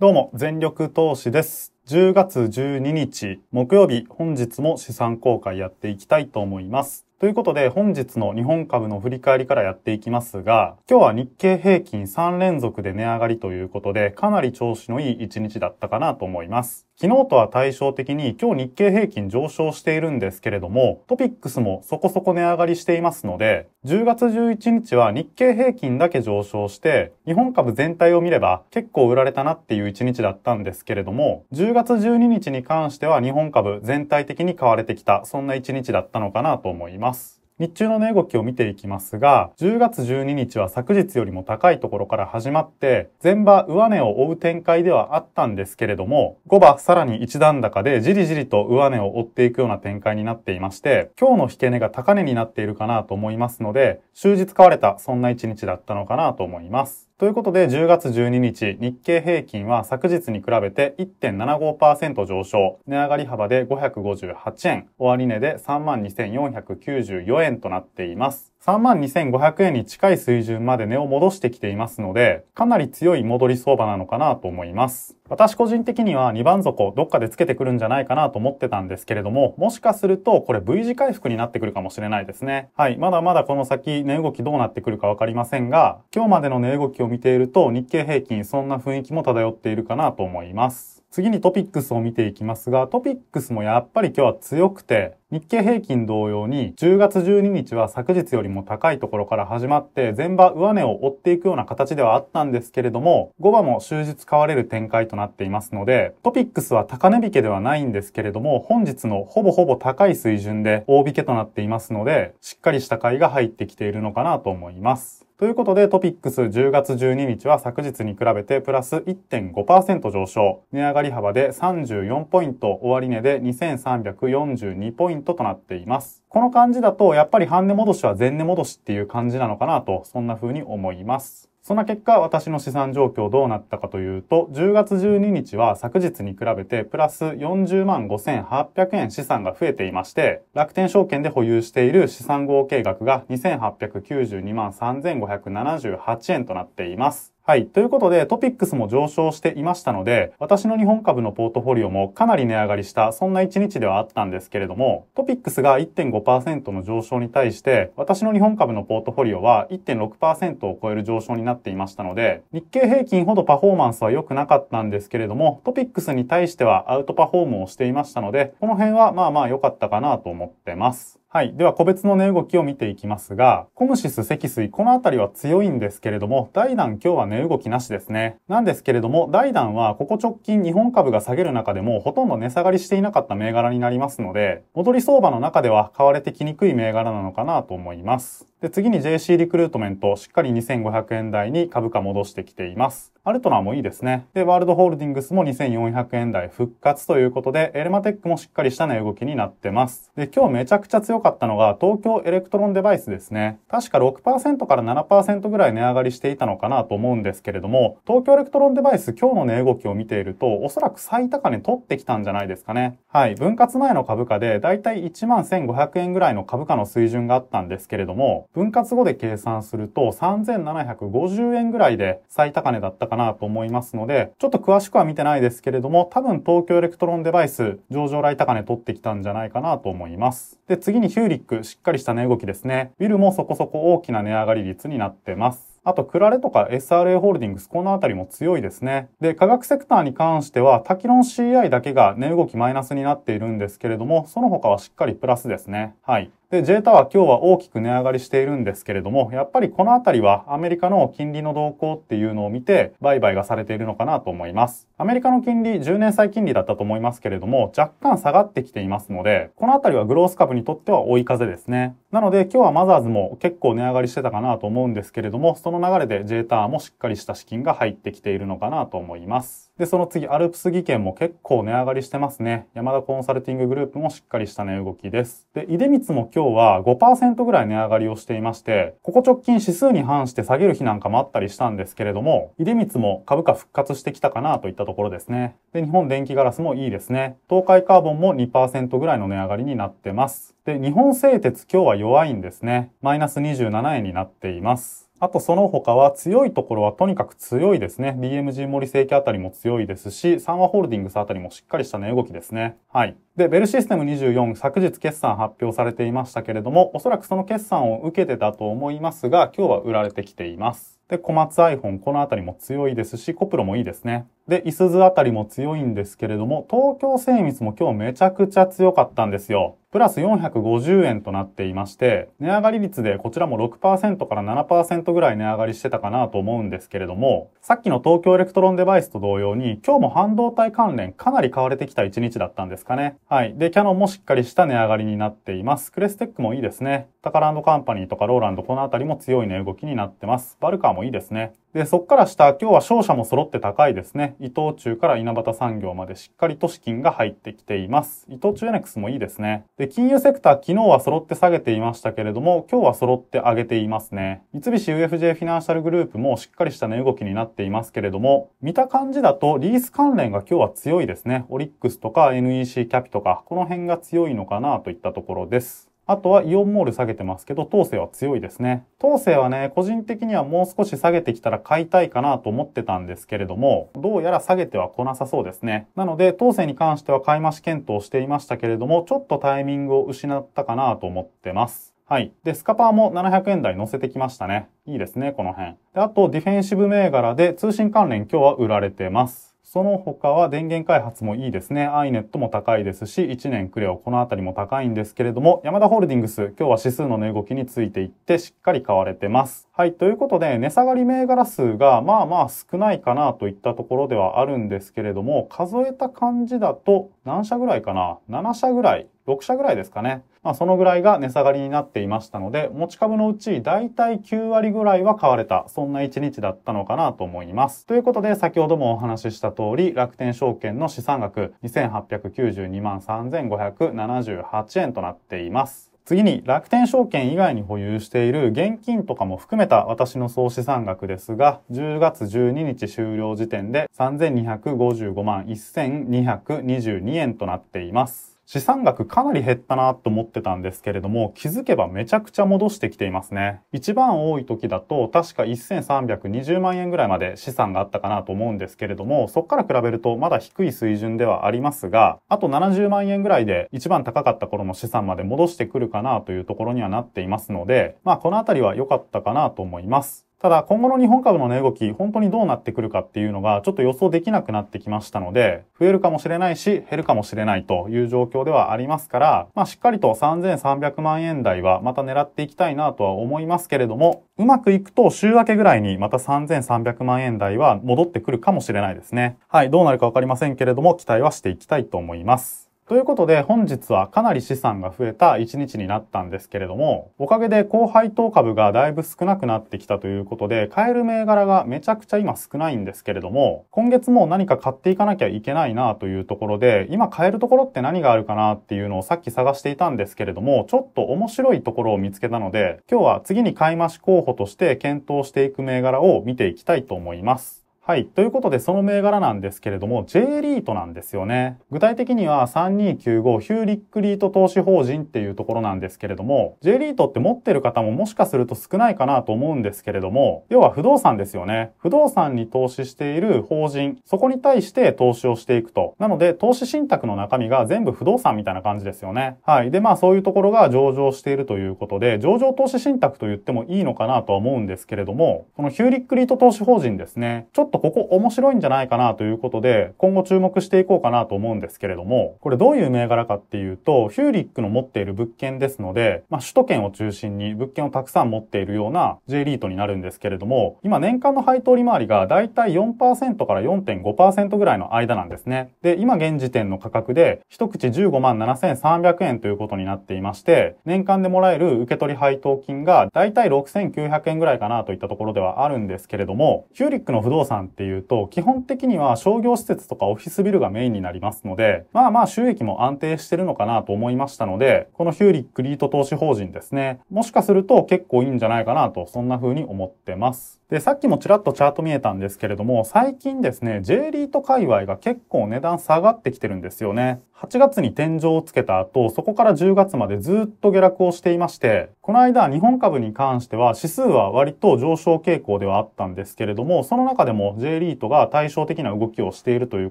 どうも、全力投資です。10月12日木曜日、本日も資産公開やっていきたいと思います。ということで本日の日本株の振り返りからやっていきますが、今日は日経平均3連続で値上がりということで、かなり調子のいい一日だったかなと思います。昨日とは対照的に今日日経平均上昇しているんですけれども、トピックスもそこそこ値上がりしていますので、10月11日は日経平均だけ上昇して、日本株全体を見れば結構売られたなっていう一日だったんですけれども、10月12日に関しては日本株全体的に買われてきた、そんな一日だったのかなと思います。ます。日中の値動きを見ていきますが、10月12日は昨日よりも高いところから始まって、前場上値を追う展開ではあったんですけれども、5場さらに一段高でじりじりと上値を追っていくような展開になっていまして、今日の引け値が高値になっているかなと思いますので、終日買われたそんな一日だったのかなと思います。ということで、10月12日、日経平均は昨日に比べて1.75%上昇。値上がり幅で558円。終値で32,494円となっています。32,500円に近い水準まで値を戻してきていますので、かなり強い戻り相場なのかなと思います。私個人的には2番底どっかでつけてくるんじゃないかなと思ってたんですけれども、もしかするとこれ V 字回復になってくるかもしれないですね。はい、まだまだこの先値動きどうなってくるかわかりませんが、今日までの値動きを見ていると日経平均そんな雰囲気も漂っているかなと思います。次にトピックスを見ていきますが、トピックスもやっぱり今日は強くて、日経平均同様に10月12日は昨日よりも高いところから始まって前場上値を追っていくような形ではあったんですけれども5場も終日買われる展開となっていますのでトピックスは高値引けではないんですけれども本日のほぼほぼ高い水準で大引けとなっていますのでしっかりした買いが入ってきているのかなと思います。ということでトピックス10月12日は昨日に比べてプラス1.5%上昇。値上がり幅で34ポイント、終値で2342ポイントントとなっています。この感じだと、やっぱり半値戻しは前値戻しっていう感じなのかなと、そんな風に思います。そんな結果、私の資産状況どうなったかというと、10月12日は昨日に比べてプラス40万5800円資産が増えていまして、楽天証券で保有している資産合計額が2892万3578円となっています。はい。ということで、トピックスも上昇していましたので、私の日本株のポートフォリオもかなり値上がりした、そんな1日ではあったんですけれども、トピックスが1.5%の上昇に対して、私の日本株のポートフォリオは1.6%を超える上昇になっていましたので、日経平均ほどパフォーマンスは良くなかったんですけれども、トピックスに対してはアウトパフォームをしていましたので、この辺はまあまあ良かったかなと思ってます。はい。では、個別の値動きを見ていきますが、コムシス、積水、このあたりは強いんですけれども、大ン、今日は値動きなしですね。なんですけれども、大ンはここ直近日本株が下げる中でも、ほとんど値下がりしていなかった銘柄になりますので、戻り相場の中では買われてきにくい銘柄なのかなと思います。で、次に JC リクルートメント、しっかり2500円台に株価戻してきています。アルトナーもいいですね。で、ワールドホールディングスも2400円台復活ということで、エルマテックもしっかりした値動きになってます。で、今日めちゃくちゃ強強かったのが東京エレクトロンデバイスですね。確か6%から7%ぐらい値上がりしていたのかなと思うんですけれども、東京エレクトロンデバイス今日の値動きを見ていると、おそらく最高値取ってきたんじゃないですかね。はい、分割前の株価でだいたい11,500円ぐらいの株価の水準があったんですけれども、分割後で計算すると3,750円ぐらいで最高値だったかなと思いますので、ちょっと詳しくは見てないですけれども、多分東京エレクトロンデバイス上場来高値取ってきたんじゃないかなと思います。で、次ににヒューリック、しっかりした値動きですね。ビルもそこそこ大きな値上がり率になってます。あと、クラレとか SRA ホールディングス、このあたりも強いですね。で、科学セクターに関しては、タキロン CI だけが値動きマイナスになっているんですけれども、その他はしっかりプラスですね。はい。で、J タワー今日は大きく値上がりしているんですけれども、やっぱりこのあたりはアメリカの金利の動向っていうのを見て、売買がされているのかなと思います。アメリカの金利、10年債金利だったと思いますけれども、若干下がってきていますので、このあたりはグロース株にとっては追い風ですね。なので、今日はマザーズも結構値上がりしてたかなと思うんですけれども、その流れで J ターもしっかりした資金が入ってきているのかなと思います。で、その次、アルプス技研も結構値上がりしてますね。山田コンサルティンググループもしっかりした値、ね、動きです。で、出光も今日は5%ぐらい値上がりをしていまして、ここ直近指数に反して下げる日なんかもあったりしたんですけれども、出光も株価復活してきたかなといったところですね。で、日本電気ガラスもいいですね。東海カーボンも2%ぐらいの値上がりになってます。で、日本製鉄今日は弱いんですね。マイナス27円になっています。あとその他は強いところはとにかく強いですね。DMG 森正規あたりも強いですし、サンワホールディングスあたりもしっかりした値動きですね。はい。で、ベルシステム24昨日決算発表されていましたけれども、おそらくその決算を受けてたと思いますが、今日は売られてきています。で、小松 iPhone このあたりも強いですし、コプロもいいですね。で、いすゞあたりも強いんですけれども、東京精密も今日めちゃくちゃ強かったんですよ。プラス450円となっていまして、値上がり率でこちらも6%から7%ぐらい値上がりしてたかなと思うんですけれども、さっきの東京エレクトロンデバイスと同様に、今日も半導体関連かなり買われてきた一日だったんですかね。はい。で、キャノンもしっかりした値上がりになっています。クレステックもいいですね。タカランドカンパニーとかローランドこのあたりも強い値動きになってます。バルカーもいいですね。で、そっから下、今日は勝者も揃って高いですね。伊藤忠から稲畑産業までしっかりと資金が入ってきています。伊藤忠エネクスもいいですね。で、金融セクター昨日は揃って下げていましたけれども、今日は揃って上げていますね。三菱 UFJ フィナンシャルグループもしっかりした値動きになっていますけれども、見た感じだとリース関連が今日は強いですね。オリックスとか NEC キャピとか、この辺が強いのかなといったところです。あとはイオンモール下げてますけど、当世は強いですね。当世はね、個人的にはもう少し下げてきたら買いたいかなと思ってたんですけれども、どうやら下げては来なさそうですね。なので、当世に関しては買い増し検討していましたけれども、ちょっとタイミングを失ったかなと思ってます。はい。で、スカパーも700円台乗せてきましたね。いいですね、この辺。で、あと、ディフェンシブ銘柄で通信関連今日は売られてます。その他は電源開発もいいですね。iNet も高いですし、1年くれオこのあたりも高いんですけれども、ヤマダホールディングス、今日は指数の値動きについていってしっかり買われてます。はい、ということで、値下がり銘柄数がまあまあ少ないかなといったところではあるんですけれども、数えた感じだと何社ぐらいかな ?7 社ぐらい6社ぐらいですかね。まあ、そのぐらいが値下がりになっていましたので、持ち株のうち大体9割ぐらいは買われた、そんな1日だったのかなと思います。ということで、先ほどもお話しした通り、楽天証券の資産額2892万3578円となっています。次に楽天証券以外に保有している現金とかも含めた私の総資産額ですが、10月12日終了時点で3255万1222円となっています。資産額かなり減ったなと思ってたんですけれども、気づけばめちゃくちゃ戻してきていますね。一番多い時だと、確か1320万円ぐらいまで資産があったかなと思うんですけれども、そっから比べるとまだ低い水準ではありますが、あと70万円ぐらいで一番高かった頃の資産まで戻してくるかなというところにはなっていますので、まあこのあたりは良かったかなと思います。ただ今後の日本株の値動き、本当にどうなってくるかっていうのがちょっと予想できなくなってきましたので、増えるかもしれないし、減るかもしれないという状況ではありますから、まあしっかりと3300万円台はまた狙っていきたいなとは思いますけれども、うまくいくと週明けぐらいにまた3300万円台は戻ってくるかもしれないですね。はい、どうなるかわかりませんけれども、期待はしていきたいと思います。ということで本日はかなり資産が増えた1日になったんですけれども、おかげで高配当株がだいぶ少なくなってきたということで、買える銘柄がめちゃくちゃ今少ないんですけれども、今月も何か買っていかなきゃいけないなというところで、今買えるところって何があるかなっていうのをさっき探していたんですけれども、ちょっと面白いところを見つけたので、今日は次に買い増し候補として検討していく銘柄を見ていきたいと思います。はい。ということで、その銘柄なんですけれども、J リートなんですよね。具体的には3295ヒューリックリート投資法人っていうところなんですけれども、J リートって持ってる方ももしかすると少ないかなと思うんですけれども、要は不動産ですよね。不動産に投資している法人、そこに対して投資をしていくと。なので、投資信託の中身が全部不動産みたいな感じですよね。はい。で、まあそういうところが上場しているということで、上場投資信託と言ってもいいのかなとは思うんですけれども、このヒューリックリート投資法人ですね。ちょっととここ面白いんじゃないかなということで、今後注目していこうかなと思うんですけれども、これどういう銘柄かっていうと、ヒューリックの持っている物件ですので、まあ、首都圏を中心に物件をたくさん持っているような J リートになるんですけれども、今年間の配当利回りがだいたい4%から4.5%ぐらいの間なんですね。で、今現時点の価格で、一口15万7300円ということになっていまして、年間でもらえる受け取り配当金がだいたい6900円ぐらいかなといったところではあるんですけれども、ヒューリックの不動産っていうと、基本的には商業施設とかオフィスビルがメインになりますので、まあまあ収益も安定してるのかなと思いましたので、このヒューリックリート投資法人ですね、もしかすると結構いいんじゃないかなと、そんな風に思ってます。で、さっきもちらっとチャート見えたんですけれども、最近ですね、J リート界隈が結構値段下がってきてるんですよね。8月に天井をつけた後、そこから10月までずっと下落をしていまして、この間日本株に関しては指数は割と上昇傾向ではあったんですけれども、その中でも J リートが対照的な動きをしているという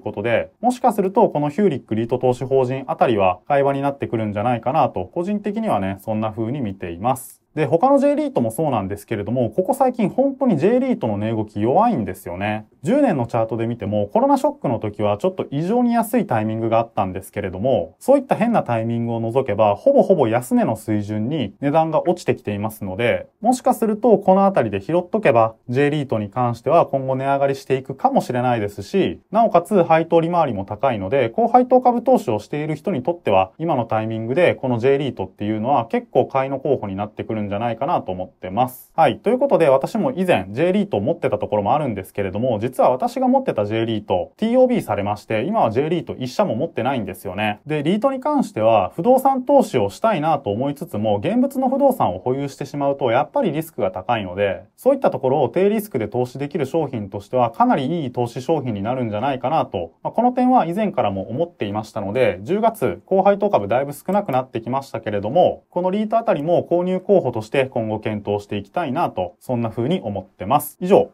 ことで、もしかするとこのヒューリックリート投資法人あたりは会話になってくるんじゃないかなと、個人的にはね、そんな風に見ています。で、他の J リートもそうなんですけれども、ここ最近本当に J リートの値動き弱いんですよね。10年のチャートで見ても、コロナショックの時はちょっと異常に安いタイミングがあったんですけれども、そういった変なタイミングを除けば、ほぼほぼ安値の水準に値段が落ちてきていますので、もしかするとこの辺りで拾っとけば、J リートに関しては今後値上がりしていくかもしれないですし、なおかつ配当利回りも高いので、高配当株投資をしている人にとっては、今のタイミングでこの J リートっていうのは結構買いの候補になってくるんじゃないかなと思ってます。はい。ということで、私も以前 J リートを持ってたところもあるんですけれども、実は私が持ってた J リート、TOB されまして、今は J リート1社も持ってないんですよね。で、リートに関しては、不動産投資をしたいなと思いつつも、現物の不動産を保有してしまうと、やっぱりリスクが高いので、そういったところを低リスクで投資できる商品としては、かなりいい投資商品になるんじゃないかなと、まあ、この点は以前からも思っていましたので、10月、後配当株だいぶ少なくなってきましたけれども、このリートあたりも購入候補として今後検討していきたいなと、そんな風に思ってます。以上、